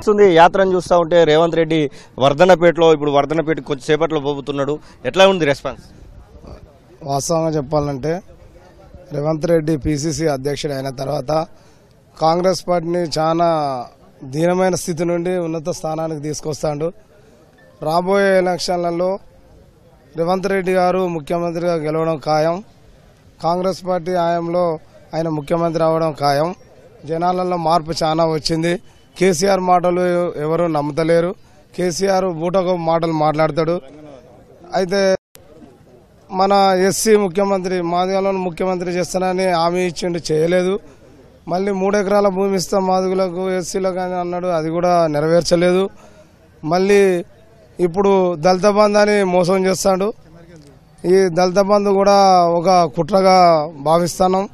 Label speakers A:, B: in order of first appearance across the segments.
A: వస్తుంది యాత్రను చూస్తూ ఉంటే రేవంత్ రెడ్డి వర్ధనపేటలో ఇప్పుడు వర్ధనపేట కొద్దిసేపట్లో పోతున్నాడు ఎట్లా ఉంది రెస్పాన్స్
B: వాస్తవంగా చెప్పాలంటే రేవంత్ రెడ్డి పిసిసి అధ్యక్షుడు అయిన తర్వాత కాంగ్రెస్ పార్టీని చాలా దీనమైన స్థితి నుండి ఉన్నత స్థానానికి తీసుకొస్తాడు రాబోయే ఎలక్షన్లలో రేవంత్ రెడ్డి గారు ముఖ్యమంత్రిగా గెలవడం ఖాయం కాంగ్రెస్ పార్టీ హయాంలో ఆయన ముఖ్యమంత్రి అవడం ఖాయం జనాలలో మార్పు చాలా వచ్చింది కేసీఆర్ మాటలు ఎవరు నమ్మతలేరు కేసీఆర్ బూటకు మాటలు మాట్లాడతాడు అయితే మన ఎస్సీ ముఖ్యమంత్రి మాదిగలను ముఖ్యమంత్రి చేస్తానని హామీ ఇచ్చిండు చేయలేదు మళ్ళీ మూడెకరాల భూమి ఇస్తాం మాదిగులకు ఎస్సీలకు అని అన్నాడు అది కూడా నెరవేర్చలేదు మళ్ళీ ఇప్పుడు దళిత బంధు అని మోసం చేస్తాడు ఈ దళిత బంధు కూడా ఒక కుట్రగా భావిస్తున్నాం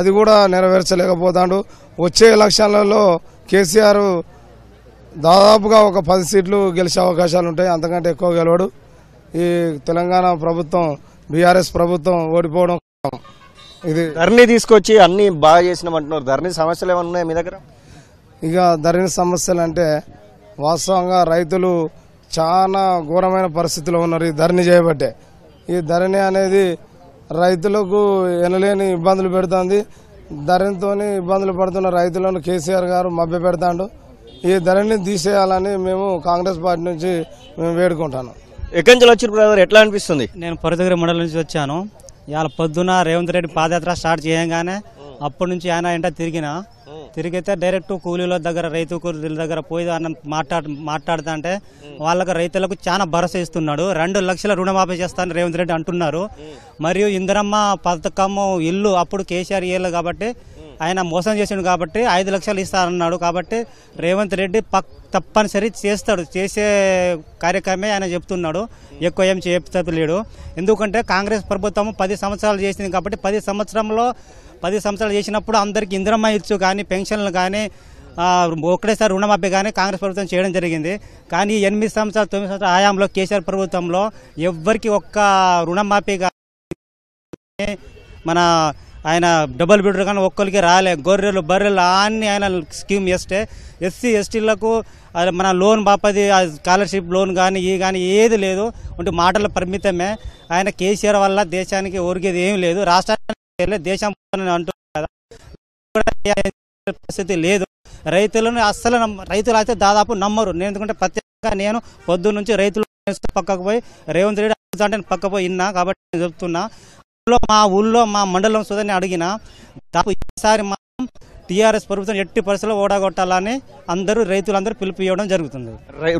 B: అది కూడా నెరవేర్చలేకపోతాడు వచ్చే ఎలక్షన్లలో కేసీఆర్ దాదాపుగా ఒక పది సీట్లు గెలిచే అవకాశాలు ఉంటాయి అంతకంటే ఎక్కువ గెలవడు ఈ తెలంగాణ ప్రభుత్వం బీఆర్ఎస్ ప్రభుత్వం ఓడిపోవడం
A: ఇది ధరణి తీసుకొచ్చి అన్ని బాగా చేసినామంటున్నారు ధరణి సమస్యలు ఏమైనా ఉన్నాయా మీ దగ్గర
B: ఇక ధరణి సమస్యలు అంటే వాస్తవంగా రైతులు చాలా ఘోరమైన పరిస్థితిలో ఉన్నారు ఈ ధరణి చేయబట్టే ఈ ధరణి అనేది రైతులకు ఎనలేని ఇబ్బందులు పెడుతుంది ధరణితో ఇబ్బందులు పడుతున్న రైతులను కేసీఆర్ గారు మభ్య పెడతాడు ఈ ధరణిని తీసేయాలని మేము కాంగ్రెస్ పార్టీ నుంచి మేము వేడుకుంటాను
C: ఎక్కడి నుంచి వచ్చి బ్రదర్ ఎట్లా అనిపిస్తుంది నేను పరిదగ్గర మండలం నుంచి వచ్చాను ఇవాళ పొద్దున రేవంత్ రెడ్డి పాదయాత్ర స్టార్ట్ చేయగానే అప్పటి నుంచి ఆయన ఏంటో తిరిగినా తిరిగితే డైరెక్ట్ కూలీల దగ్గర రైతు కూలీల దగ్గర పోయి అన్న మాట్లాడు మాట్లాడుతా అంటే వాళ్ళకి రైతులకు చాలా భరోసా ఇస్తున్నాడు రెండు లక్షల రుణమాఫీ చేస్తాను రేవంత్ రెడ్డి అంటున్నారు మరియు ఇందిరమ్మ పథకము ఇల్లు అప్పుడు కేసీఆర్ ఇయర్లు కాబట్టి ఆయన మోసం చేసిండు కాబట్టి ఐదు లక్షలు ఇస్తానన్నాడు కాబట్టి రేవంత్ రెడ్డి పక్ తప్పనిసరి చేస్తాడు చేసే కార్యక్రమే ఆయన చెప్తున్నాడు ఎక్కువ ఏం చెప్తలేడు ఎందుకంటే కాంగ్రెస్ ప్రభుత్వం పది సంవత్సరాలు చేసింది కాబట్టి పది సంవత్సరంలో పది సంవత్సరాలు చేసినప్పుడు అందరికీ ఇందిరమ్మ ఇచ్చు కానీ పెన్షన్లు కానీ ఒకటేసారి రుణమాఫీ కానీ కాంగ్రెస్ ప్రభుత్వం చేయడం జరిగింది కానీ ఎనిమిది సంవత్సరాలు తొమ్మిది సంవత్సరాల ఆయాంలో కేసీఆర్ ప్రభుత్వంలో ఎవ్వరికి ఒక్క రుణమాఫీ కానీ మన ఆయన డబుల్ బెడ్రూమ్ కానీ ఒక్కరికి రాలే గొర్రెలు బర్రెలు అన్నీ ఆయన స్కీమ్ ఎస్టే ఎస్సీ ఎస్టీలకు మన లోన్ బాపది స్కాలర్షిప్ లోన్ కానీ ఈ కానీ ఏది లేదు అంటే మాటల పరిమితమే ఆయన కేసీఆర్ వల్ల దేశానికి ఒరిగేది ఏమి లేదు రాష్ట్రానికి దేశం అంటున్నారు కదా పరిస్థితి లేదు రైతులను అస్సలు రైతులు అయితే దాదాపు నమ్మరు నేను ఎందుకంటే ప్రత్యేకంగా నేను పొద్దు నుంచి రైతులు పక్కకు పోయి రేవంత్ రెడ్డి అంటే పక్క పోయి ఇన్నా కాబట్టి నేను చెప్తున్నా మా ఊళ్ళో మా మండలం సుదని అడిగిన దాపు ఈసారి మనం టీఆర్ఎస్ ప్రభుత్వం ఎట్టి పరిస్థితుల్లో ఓడగొట్టాలని అందరూ రైతులందరూ పిలుపు ఇవ్వడం జరుగుతుంది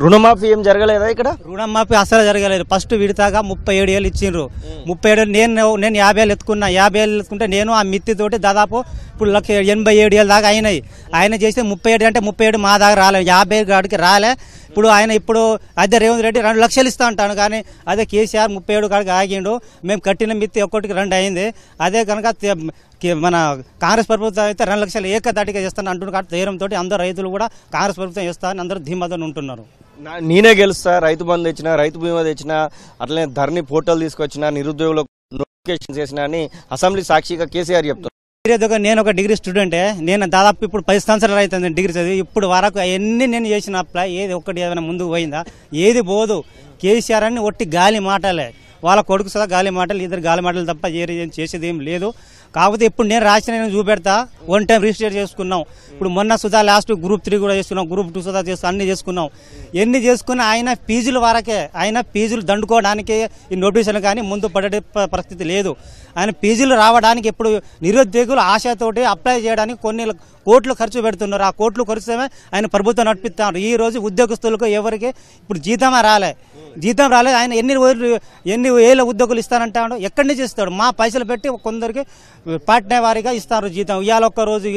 C: రుణమాఫీ ఏం జరగలేదా ఇక్కడ రుణమాఫీ అసలు జరగలేదు ఫస్ట్ విడతాగా ముప్పై ఏడు ఏళ్ళు ఇచ్చిండ్రు ముప్పై ఏడు నేను నేను యాభై ఏళ్ళు ఎత్తుకున్నా యాభై ఏళ్ళు ఎత్తుకుంటే నేను ఆ మిత్తితోటి దాదాపు ఇప్పుడు లక్ష ఎనభై ఏడు ఏళ్ళ దాకా అయినాయి ఆయన చేస్తే ముప్పై ఏడు అంటే ముప్పై ఏడు మా దాకా రాలేదు యాభై ఏడు కాడికి రాలే ఇప్పుడు ఆయన ఇప్పుడు అదే రేవంత్ రెడ్డి రెండు లక్షలు ఇస్తా అంటాను కానీ అదే కేసీఆర్ ముప్పై ఏడు కాడికి ఆగిండు మేము కట్టిన మిత్తి ఒక్కటికి రెండు అయింది అదే కనుక మన కాంగ్రెస్ ప్రభుత్వం అయితే రెండు లక్షలు ఏకదాటిగా చేస్తాను ధైర్యం ధైర్యంతో అందరు రైతులు కూడా కాంగ్రెస్ ప్రభుత్వం చేస్తారని అందరూ ధీమాదని ఉంటున్నారు నేనే
A: గెలుస్తా రైతు బంధు తెచ్చిన రైతు బీమా తెచ్చిన అట్లనే ధరణి ఫోటోలు తీసుకొచ్చిన నిరుద్యోగులకు నోటిఫికేషన్ చేసిన అని అసెంబ్లీ సాక్షిగా కేసీఆర్ చెప్తున్నారు
C: ఒక నేను ఒక డిగ్రీ స్టూడెంటే నేను దాదాపు ఇప్పుడు పది సంవత్సరాలు అవుతుంది డిగ్రీ చదివి ఇప్పుడు వరకు అవన్నీ నేను చేసిన అప్లై ఏది ఒక్కటి ఏదైనా ముందుకు పోయిందా ఏది పోదు కేసీఆర్ అని ఒట్టి గాలి మాటలే వాళ్ళ కొడుకు సదా గాలి మాటలు ఇద్దరు గాలి మాటలు తప్ప చేసేది ఏం లేదు కాకపోతే ఇప్పుడు నేను రాసిన చూపెడతా వన్ టైం రిజిస్టర్ చేసుకున్నాం ఇప్పుడు మొన్న సుధా లాస్ట్ గ్రూప్ త్రీ కూడా చేసుకున్నాం గ్రూప్ టూ సుధా చేస్తూ అన్ని చేసుకున్నాం ఎన్ని చేసుకున్నా ఆయన ఫీజుల వరకే ఆయన ఫీజులు దండుకోవడానికి ఈ నోటీసులు కానీ ముందు పడే పరిస్థితి లేదు ఆయన ఫీజులు రావడానికి ఇప్పుడు నిరుద్యోగులు ఆశతోటి అప్లై చేయడానికి కొన్ని కోట్లు ఖర్చు పెడుతున్నారు ఆ కోట్లు ఖర్చుమే ఆయన ప్రభుత్వం నడిపిస్తున్నారు ఈ రోజు ఉద్యోగస్తులకు ఎవరికి ఇప్పుడు జీతమే రాలే జీతం రాలేదు ఆయన ఎన్ని రోజులు ఎన్ని వేల ఉద్యోగులు ఇస్తానంటాడు ఎక్కడి నుంచి ఇస్తాడు మా పైసలు పెట్టి కొందరికి పార్టీ వారిగా ఇస్తారు జీతం ఇవాళ ఒక్క రోజు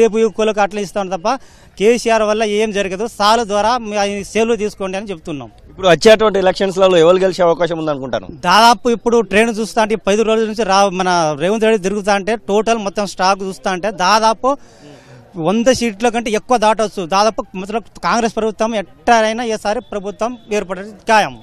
C: రేపు యువకులకు అట్లా ఇస్తాను తప్ప కేసీఆర్ వల్ల ఏం జరగదు సాలు ద్వారా సేవలు తీసుకోండి అని చెప్తున్నాం ఇప్పుడు
A: వచ్చేటువంటి ఎలక్షన్స్లలో
C: ఎవరు గెలిచే అవకాశం ఉందనుకుంటాను దాదాపు ఇప్పుడు ట్రైన్ చూస్తా అంటే పది రోజుల నుంచి రా మన రేవంత్ రెడ్డి తిరుగుతా అంటే టోటల్ మొత్తం స్టాక్ చూస్తా అంటే దాదాపు వంద సీట్ల కంటే ఎక్కువ దాటవచ్చు దాదాపు కాంగ్రెస్ ప్రభుత్వం ఎట్టారైనా ఈసారి ప్రభుత్వం ఏర్పడే ఖాయం